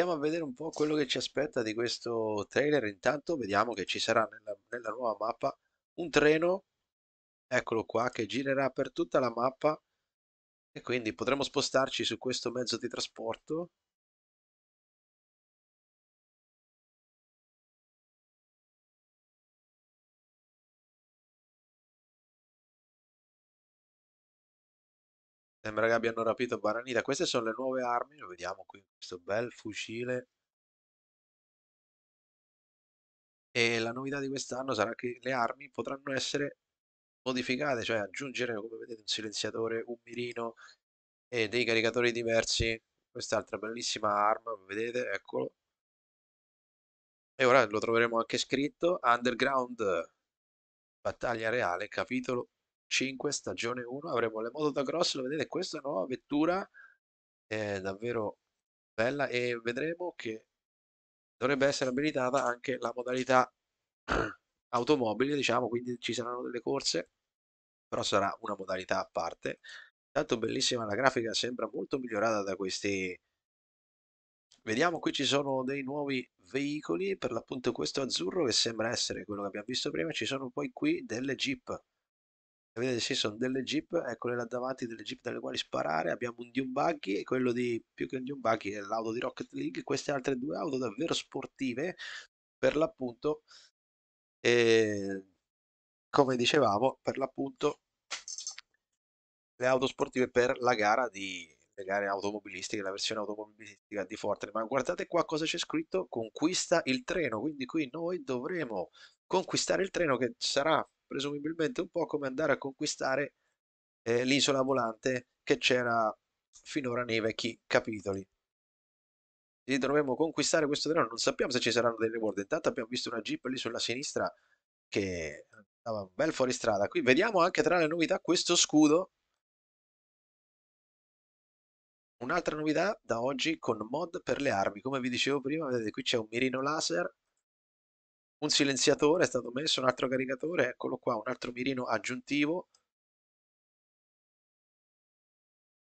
andiamo a vedere un po' quello che ci aspetta di questo trailer. Intanto vediamo che ci sarà nella, nella nuova mappa un treno, eccolo qua, che girerà per tutta la mappa e quindi potremo spostarci su questo mezzo di trasporto Sembra che abbiano rapito Baranita. Queste sono le nuove armi, lo vediamo qui, questo bel fucile. E la novità di quest'anno sarà che le armi potranno essere modificate, cioè aggiungere, come vedete, un silenziatore, un mirino e dei caricatori diversi. Quest'altra bellissima arma, vedete, eccolo. E ora lo troveremo anche scritto, Underground, Battaglia Reale, capitolo 5 stagione 1 avremo le moto da cross lo vedete questa nuova vettura è davvero bella e vedremo che dovrebbe essere abilitata anche la modalità automobile diciamo quindi ci saranno delle corse però sarà una modalità a parte tanto bellissima la grafica sembra molto migliorata da questi Vediamo qui ci sono dei nuovi veicoli, per l'appunto questo azzurro che sembra essere quello che abbiamo visto prima, ci sono poi qui delle jeep. Vedete, ci sono delle jeep, eccole là davanti, delle jeep dalle quali sparare. Abbiamo un Diumbaghi, quello di più che un Diumbaghi è l'auto di Rocket League. Queste altre due auto davvero sportive, per l'appunto, e, ehm, come dicevamo, per l'appunto, le auto sportive per la gara di le gare automobilistiche, la versione automobilistica di Fortnite. Ma guardate qua cosa c'è scritto: conquista il treno. Quindi qui noi dovremo conquistare il treno che sarà presumibilmente un po' come andare a conquistare eh, l'isola volante che c'era finora nei vecchi capitoli. Quindi dovremo conquistare questo terreno, non sappiamo se ci saranno delle reward, intanto abbiamo visto una jeep lì sulla sinistra che andava un bel fuoristrada. Qui vediamo anche tra le novità questo scudo Un'altra novità da oggi con mod per le armi, come vi dicevo prima, vedete qui c'è un mirino laser un silenziatore è stato messo, un altro caricatore, eccolo qua, un altro mirino aggiuntivo.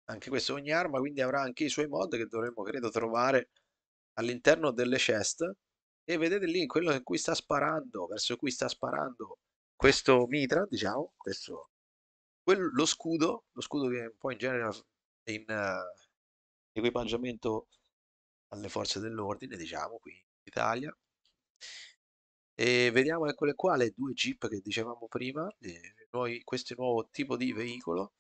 Anche questo ogni arma quindi avrà anche i suoi mod che dovremmo credo trovare all'interno delle chest. E vedete lì quello in cui sta sparando, verso cui sta sparando questo mitra, diciamo, questo, quello, lo scudo, lo scudo che un po' in genere è in uh, equipaggiamento alle forze dell'ordine, diciamo, qui in Italia e vediamo eccole qua le due Jeep che dicevamo prima, nuovi, questo nuovo tipo di veicolo.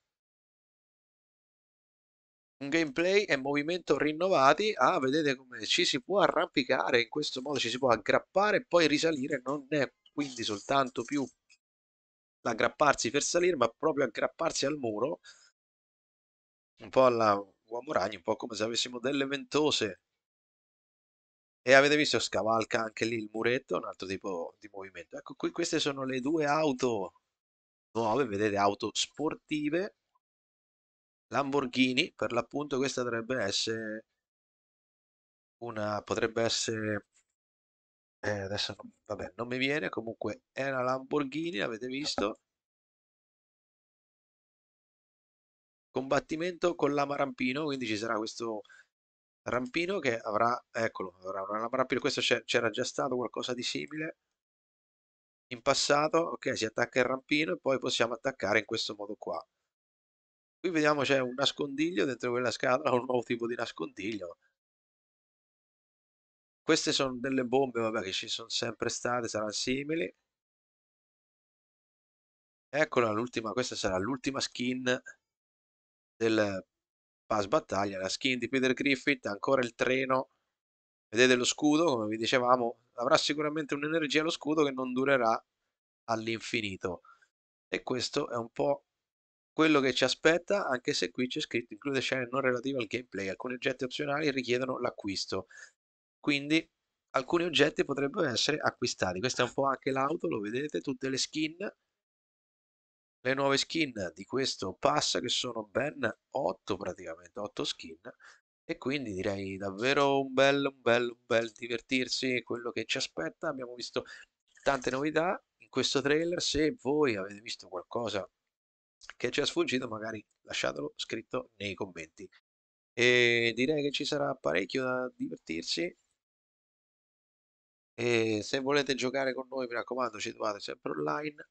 Un gameplay e movimento rinnovati. Ah, vedete come ci si può arrampicare, in questo modo ci si può aggrappare e poi risalire. Non è quindi soltanto più l'aggrapparsi per salire, ma proprio aggrapparsi al muro. Un po' alla uomo ragno, un po' come se avessimo delle ventose e avete visto, scavalca anche lì il muretto, un altro tipo di movimento. Ecco qui, queste sono le due auto nuove, vedete, auto sportive. Lamborghini, per l'appunto questa dovrebbe essere una, potrebbe essere, eh, adesso non, vabbè, non mi viene, comunque è una Lamborghini, avete visto? Combattimento con l'amarampino, quindi ci sarà questo Rampino che avrà, eccolo, avrà una lama rampino, questo c'era già stato qualcosa di simile in passato, ok, si attacca il rampino e poi possiamo attaccare in questo modo qua. Qui vediamo c'è un nascondiglio dentro quella scatola, un nuovo tipo di nascondiglio. Queste sono delle bombe, vabbè, che ci sono sempre state, saranno simili. Eccola l'ultima, questa sarà l'ultima skin del Pass battaglia, la skin di Peter Griffith, ancora il treno. Vedete lo scudo, come vi dicevamo, avrà sicuramente un'energia lo scudo che non durerà all'infinito. E questo è un po' quello che ci aspetta, anche se qui c'è scritto include scene non relative al gameplay. Alcuni oggetti opzionali richiedono l'acquisto. Quindi alcuni oggetti potrebbero essere acquistati. Questa è un po' anche l'auto, lo vedete, tutte le skin le nuove skin di questo pass che sono ben 8 praticamente 8 skin e quindi direi davvero un bel un bel un bel divertirsi quello che ci aspetta abbiamo visto tante novità in questo trailer se voi avete visto qualcosa che ci è sfuggito magari lasciatelo scritto nei commenti e direi che ci sarà parecchio da divertirsi e se volete giocare con noi mi raccomando ci trovate sempre online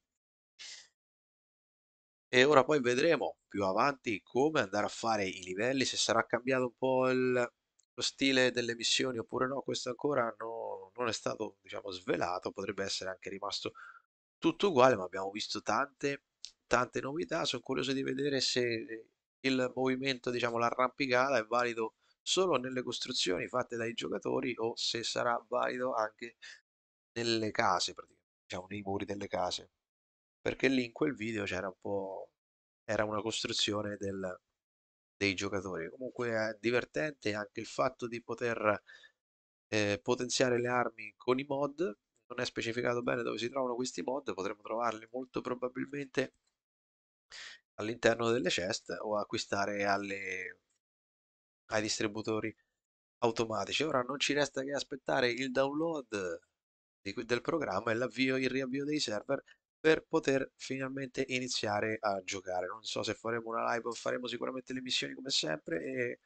e ora poi vedremo più avanti come andare a fare i livelli, se sarà cambiato un po' il, lo stile delle missioni oppure no, questo ancora no, non è stato diciamo, svelato, potrebbe essere anche rimasto tutto uguale, ma abbiamo visto tante, tante novità, sono curioso di vedere se il movimento, diciamo l'arrampicata, è valido solo nelle costruzioni fatte dai giocatori o se sarà valido anche nelle case, praticamente, diciamo nei muri delle case perché lì in quel video c'era un po' era una costruzione del, dei giocatori. Comunque eh, è divertente anche il fatto di poter eh, potenziare le armi con i mod. Non è specificato bene dove si trovano questi mod, potremmo trovarli molto probabilmente all'interno delle chest o acquistare alle, ai distributori automatici. Ora non ci resta che aspettare il download di, del programma e l'avvio, il riavvio dei server per poter finalmente iniziare a giocare. Non so se faremo una live o faremo sicuramente le missioni come sempre e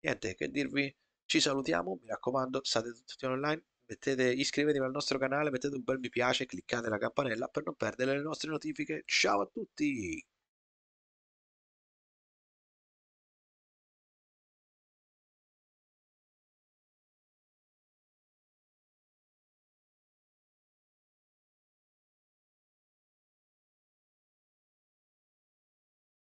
niente, che dirvi, ci salutiamo, mi raccomando, state tutti online, mettete, iscrivetevi al nostro canale, mettete un bel mi piace, cliccate la campanella per non perdere le nostre notifiche. Ciao a tutti!